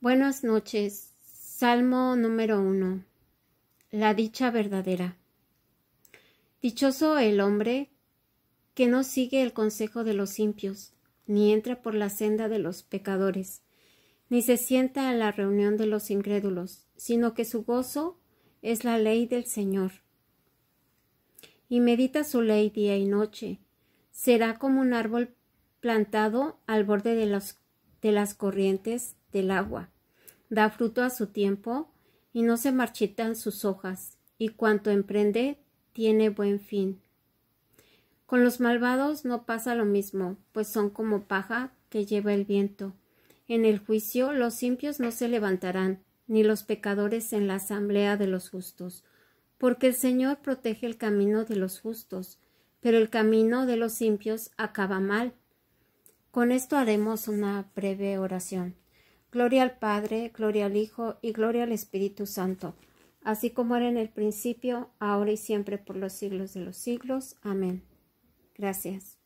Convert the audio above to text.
Buenas noches. Salmo número uno. La dicha verdadera. Dichoso el hombre que no sigue el consejo de los impios, ni entra por la senda de los pecadores, ni se sienta a la reunión de los incrédulos, sino que su gozo es la ley del Señor. Y medita su ley día y noche. Será como un árbol plantado al borde de las corrientes del agua. Da fruto a su tiempo y no se marchitan sus hojas, y cuanto emprende tiene buen fin. Con los malvados no pasa lo mismo, pues son como paja que lleva el viento. En el juicio los impios no se levantarán, ni los pecadores en la asamblea de los justos, porque el Señor protege el camino de los justos, pero el camino de los impios acaba mal. Con esto haremos una breve oración. Gloria al Padre, gloria al Hijo y gloria al Espíritu Santo, así como era en el principio, ahora y siempre, por los siglos de los siglos. Amén. Gracias.